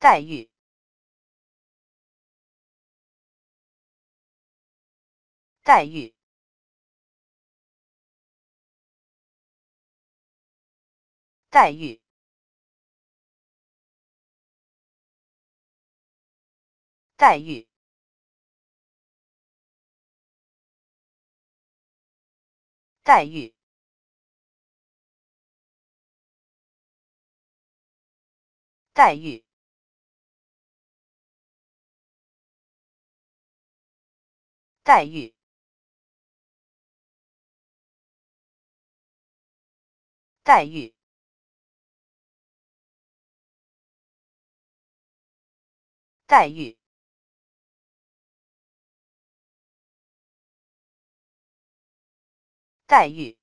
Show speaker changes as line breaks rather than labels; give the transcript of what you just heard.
黛玉，黛玉，黛玉，黛玉，黛玉，黛玉。黛玉，黛玉，黛玉，黛玉。